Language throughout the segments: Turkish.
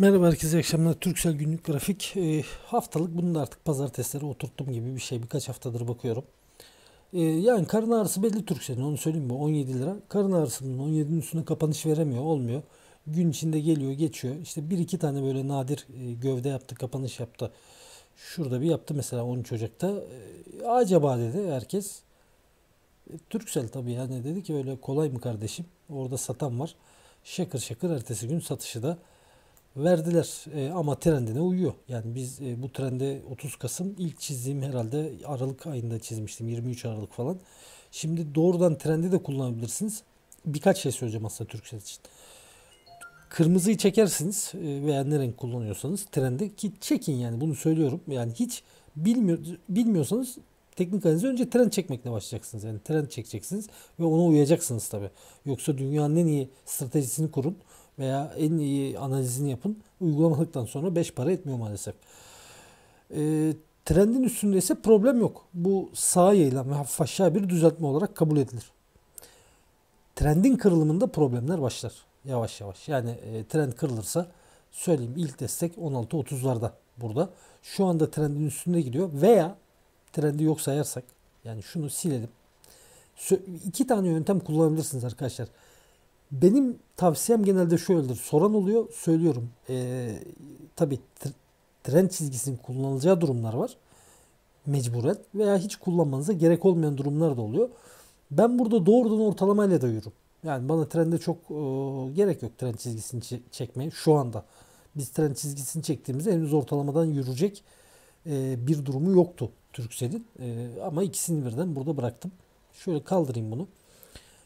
Merhaba herkese akşamlar. Türksel günlük grafik. E, haftalık bunu da artık pazarteslere oturttum gibi bir şey. Birkaç haftadır bakıyorum. E, yani karın ağrısı belli Türksel'in onu söyleyeyim mi? 17 lira. Karın ağrısının 17'nin üstüne kapanış veremiyor. Olmuyor. Gün içinde geliyor geçiyor. İşte bir iki tane böyle nadir e, gövde yaptı kapanış yaptı. Şurada bir yaptı mesela 13 Ocak'ta. E, acaba dedi herkes. E, Türksel tabii yani dedi ki öyle kolay mı kardeşim? Orada satan var. Şakır şakır ertesi gün satışı da verdiler. E, ama trendine uyuyor. Yani biz e, bu trende 30 Kasım ilk çizdiğim herhalde Aralık ayında çizmiştim. 23 Aralık falan. Şimdi doğrudan trendi de kullanabilirsiniz. Birkaç şey söyleyeceğim aslında Türkçesi için. Kırmızıyı çekersiniz e, veya ne renk kullanıyorsanız trende ki çekin yani bunu söylüyorum. Yani hiç bilmiyor, bilmiyorsanız teknik analizi önce trend çekmekle başlayacaksınız. Yani trend çekeceksiniz ve ona uyacaksınız tabii. Yoksa dünyanın en iyi stratejisini kurun veya en iyi analizini yapın. Uygulamadıktan sonra 5 para etmiyor maalesef. E, trendin üstünde ise problem yok. Bu sağa yayılan ve hafif aşağı bir düzeltme olarak kabul edilir. Trendin kırılımında problemler başlar yavaş yavaş. Yani e, trend kırılırsa söyleyeyim ilk destek 16-30'larda burada. Şu anda trendin üstünde gidiyor veya trendi yok sayarsak yani şunu silelim. İki tane yöntem kullanabilirsiniz arkadaşlar. Benim tavsiyem genelde şöyledir. Soran oluyor, söylüyorum. Ee, tabii tren çizgisinin kullanılacağı durumlar var. Mecburen veya hiç kullanmanıza gerek olmayan durumlar da oluyor. Ben burada doğrudan ortalamayla da yürürüm. Yani bana trende çok e, gerek yok tren çizgisini çekmeye şu anda. Biz tren çizgisini çektiğimizde henüz ortalamadan yürüyecek e, bir durumu yoktu Türkcell'in. E, ama ikisini birden burada bıraktım. Şöyle kaldırayım bunu.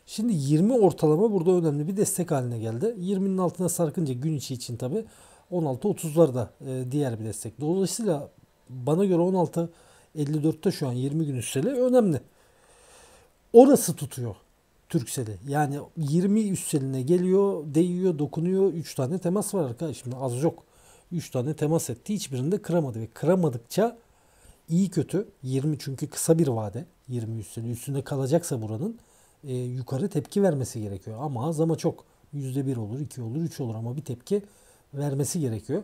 Şimdi 20 ortalama burada önemli bir destek haline geldi. 20'nin altına sarkınca gün içi için tabi 16-30'lar da e, diğer bir destek. Dolayısıyla bana göre 16-54'te şu an 20 gün üsteli önemli. Orası tutuyor Türksel'i. Yani 20 üsteline geliyor, değiyor, dokunuyor. 3 tane temas var arkadaşım. az yok. 3 tane temas etti. Hiçbirini de kıramadı ve kıramadıkça iyi kötü 20 çünkü kısa bir vade. 20 üstüne üstünde kalacaksa buranın e, yukarı tepki vermesi gerekiyor. Ama az ama çok. yüzde bir olur, iki olur, üç olur ama bir tepki vermesi gerekiyor.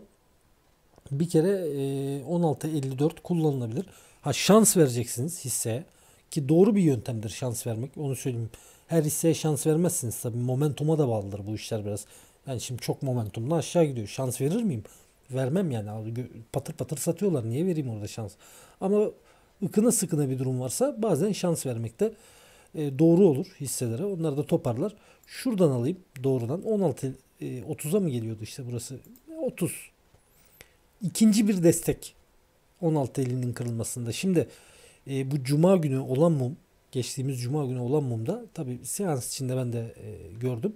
Bir kere e, 16.54 kullanılabilir. Ha şans vereceksiniz hisse ki doğru bir yöntemdir şans vermek. Onu söyleyeyim. Her hisseye şans vermezsiniz tabi Momentuma da bağlıdır bu işler biraz. Yani şimdi çok momentumla aşağı gidiyor. Şans verir miyim? Vermem yani. Patır patır satıyorlar. Niye vereyim orada şans? Ama ıkına sıkına bir durum varsa bazen şans vermekte e, doğru olur hisselere. onlar da toparlar. Şuradan alayım doğrudan. 16 30'a e, mı geliyordu işte burası? 30. İkinci bir destek 16 elinin kırılmasında. Şimdi e, bu cuma günü olan mum geçtiğimiz cuma günü olan mumda tabi seans içinde ben de e, gördüm.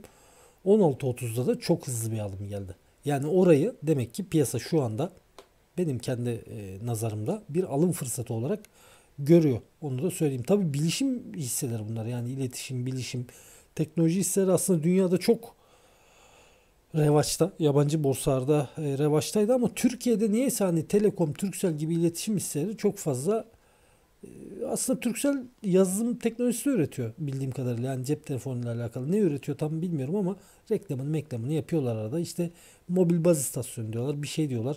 16.30'da da çok hızlı bir alım geldi. Yani orayı demek ki piyasa şu anda benim kendi nazarımda bir alım fırsatı olarak görüyor. Onu da söyleyeyim. Tabii bilişim hisseler bunlar. Yani iletişim, bilişim, teknoloji hisseleri aslında dünyada çok revaçta. Yabancı borsalarda e, revaçtaydı ama Türkiye'de niyeyse hani Telekom, Türksel gibi iletişim hisseleri çok fazla e, aslında Türksel yazılım teknolojisi üretiyor bildiğim kadarıyla. Yani cep telefonuyla alakalı ne üretiyor tam bilmiyorum ama reklamını reklamını yapıyorlar arada. İşte mobil baz istasyonu diyorlar, bir şey diyorlar.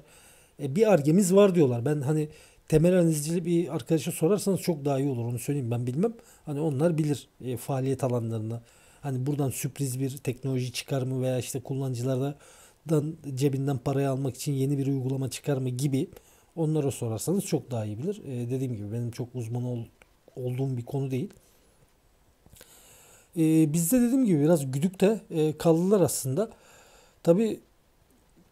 E, bir argemiz var diyorlar. Ben hani temel analizcili bir arkadaşa sorarsanız çok daha iyi olur onu söyleyeyim ben bilmem. Hani onlar bilir e, faaliyet alanlarını. Hani buradan sürpriz bir teknoloji çıkar mı veya işte kullanıcılardan cebinden parayı almak için yeni bir uygulama çıkar mı gibi onlara sorarsanız çok daha iyi bilir. E, dediğim gibi benim çok uzman ol, olduğum bir konu değil. E, bizde dediğim gibi biraz güdükte e, kaldılar aslında. tabi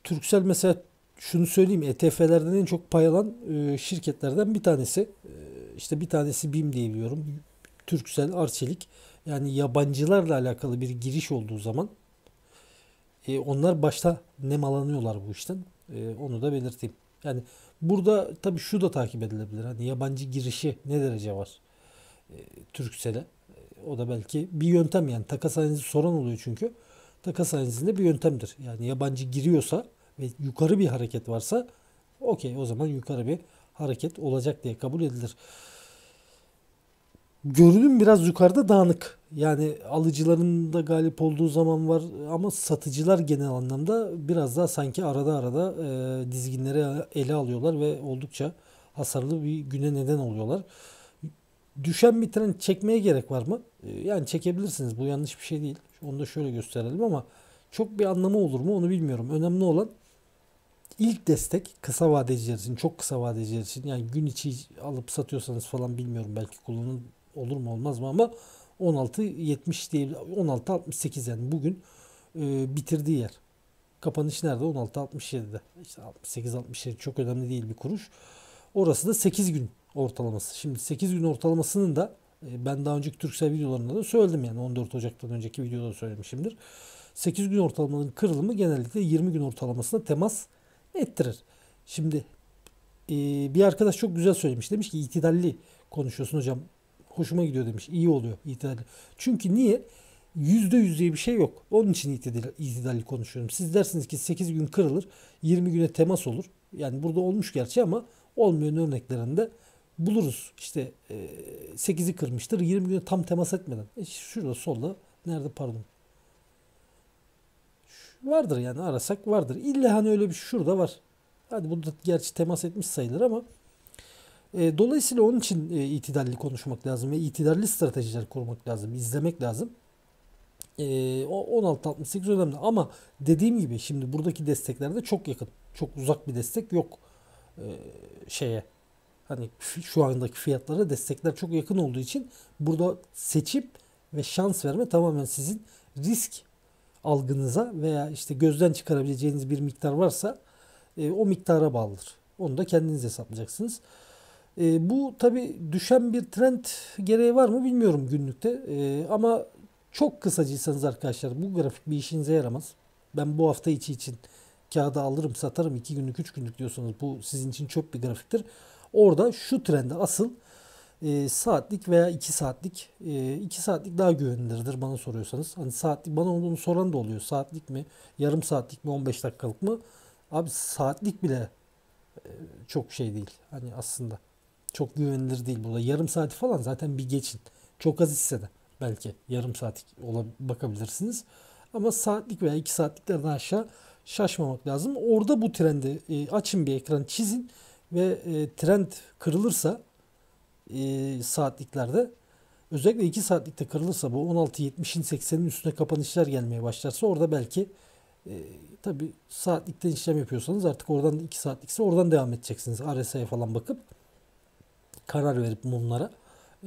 Türksel mesela şunu söyleyeyim ETF'lerden en çok pay alan e, şirketlerden bir tanesi. E, işte bir tanesi BİM diye biliyorum. Türksel, Arçelik. Yani yabancılarla alakalı bir giriş olduğu zaman e, onlar başta nemalanıyorlar bu işten. E, onu da belirteyim. Yani burada tabii şu da takip edilebilir. Hani yabancı girişi ne derece var e, Türksel'e? o da belki bir yöntem yani takas analizi soran oluyor çünkü. Takas analizinde bir yöntemdir. Yani yabancı giriyorsa ve yukarı bir hareket varsa okey o zaman yukarı bir hareket olacak diye kabul edilir. Görünüm biraz yukarıda dağınık. Yani alıcıların da galip olduğu zaman var ama satıcılar genel anlamda biraz daha sanki arada arada e, dizginleri ele alıyorlar ve oldukça hasarlı bir güne neden oluyorlar. Düşen bir tren çekmeye gerek var mı? E, yani çekebilirsiniz. Bu yanlış bir şey değil. Onu da şöyle gösterelim ama çok bir anlamı olur mu onu bilmiyorum. Önemli olan İlk destek kısa vadeciler için, çok kısa vadeciler için yani gün içi alıp satıyorsanız falan bilmiyorum belki kullanın olur mu olmaz mı ama 16.70 diye 16.68 yani bugün e, bitirdiği yer. Kapanış nerede? 16.67'de. İşte 68-67 çok önemli değil bir kuruş. Orası da 8 gün ortalaması. Şimdi 8 gün ortalamasının da e, ben daha önceki Türksel videolarında da söyledim yani 14 Ocak'tan önceki videoda söylemişimdir. 8 gün ortalamanın kırılımı genellikle 20 gün ortalamasına temas ettirir. Şimdi e, bir arkadaş çok güzel söylemiş. Demiş ki itidalli konuşuyorsun hocam. Hoşuma gidiyor demiş. İyi oluyor itidalli. Çünkü niye? Yüzde yüz diye bir şey yok. Onun için itidalli, itidalli konuşuyorum. Siz dersiniz ki 8 gün kırılır. 20 güne temas olur. Yani burada olmuş gerçi ama olmayan örneklerinde buluruz. İşte e, 8'i kırmıştır. 20 güne tam temas etmeden. E, şurada solda nerede pardon vardır yani arasak vardır. İlla hani öyle bir şurada var. Hadi bu da gerçi temas etmiş sayılır ama e, dolayısıyla onun için e, itidalli konuşmak lazım ve itidalli stratejiler kurmak lazım, izlemek lazım. E, 16-68 önemli ama dediğim gibi şimdi buradaki desteklerde çok yakın. Çok uzak bir destek yok e, şeye. Hani şu andaki fiyatlara destekler çok yakın olduğu için burada seçip ve şans verme tamamen sizin risk algınıza veya işte gözden çıkarabileceğiniz bir miktar varsa e, o miktara bağlıdır. Onu da kendiniz hesaplayacaksınız. E, bu tabi düşen bir trend gereği var mı bilmiyorum günlükte. E, ama çok kısacıysanız arkadaşlar bu grafik bir işinize yaramaz. Ben bu hafta içi için kağıda alırım satarım 2 günlük 3 günlük diyorsanız bu sizin için çöp bir grafiktir. Orada şu trende asıl e, saatlik veya 2 saatlik 2 e, ee, saatlik daha güvenilirdir bana soruyorsanız. Hani saatlik bana onu soran da oluyor. Saatlik mi? Yarım saatlik mi? 15 dakikalık mı? Abi saatlik bile e, çok şey değil. Hani aslında çok güvenilir değil bu da Yarım saati falan zaten bir geçin. Çok az hissede belki yarım saatlik bakabilirsiniz. Ama saatlik veya 2 saatliklerden aşağı şaşmamak lazım. Orada bu trendi e, açın bir ekran çizin ve e, trend kırılırsa e, saatliklerde özellikle 2 saatlikte kırılırsa bu 16.70'in 80'in üstüne kapanışlar gelmeye başlarsa orada belki e, tabi saatlikten işlem yapıyorsanız artık oradan 2 saatlikse oradan devam edeceksiniz. RSI'ye falan bakıp karar verip mumlara.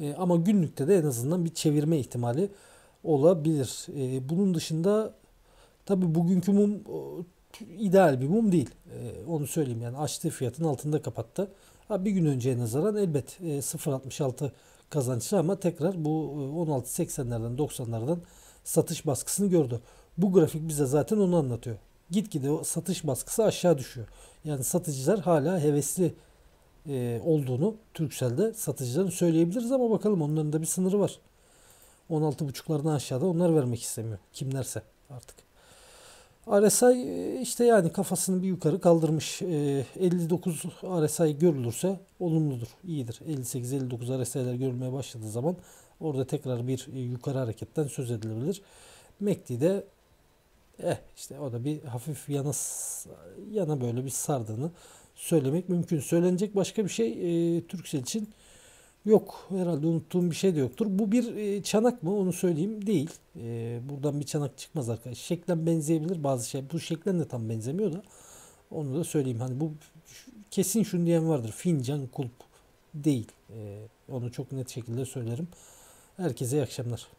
E, ama günlükte de en azından bir çevirme ihtimali olabilir. E, bunun dışında tabi bugünkü mum ideal bir mum değil. E, onu söyleyeyim yani açtığı fiyatın altında kapattı. Ha, bir gün önceye nazaran elbet e, ee, 0.66 kazançlı ama tekrar bu 16.80'lerden e, 90'lardan satış baskısını gördü. Bu grafik bize zaten onu anlatıyor. Gitgide o satış baskısı aşağı düşüyor. Yani satıcılar hala hevesli e, olduğunu Türksel'de satıcıların söyleyebiliriz ama bakalım onların da bir sınırı var. 16.5'lardan aşağıda onlar vermek istemiyor. Kimlerse artık. RSI e, işte yani kafasını bir yukarı kaldırmış. 59 e, RSI görülürse olumludur, iyidir. 58-59 RSI'ler görülmeye başladığı zaman orada tekrar bir e, yukarı hareketten söz edilebilir. MACD'de eh işte o da bir hafif yana yana böyle bir sardığını söylemek mümkün. Söylenecek başka bir şey e, Türksel için Yok herhalde unuttuğum bir şey de yoktur. Bu bir e, çanak mı onu söyleyeyim değil. E, buradan bir çanak çıkmaz arkadaşlar. Şeklen benzeyebilir bazı şey. Bu şeklen de tam benzemiyor da. Onu da söyleyeyim. Hani bu kesin şunu diyen vardır. Fincan kulp değil. E, onu çok net şekilde söylerim. Herkese iyi akşamlar.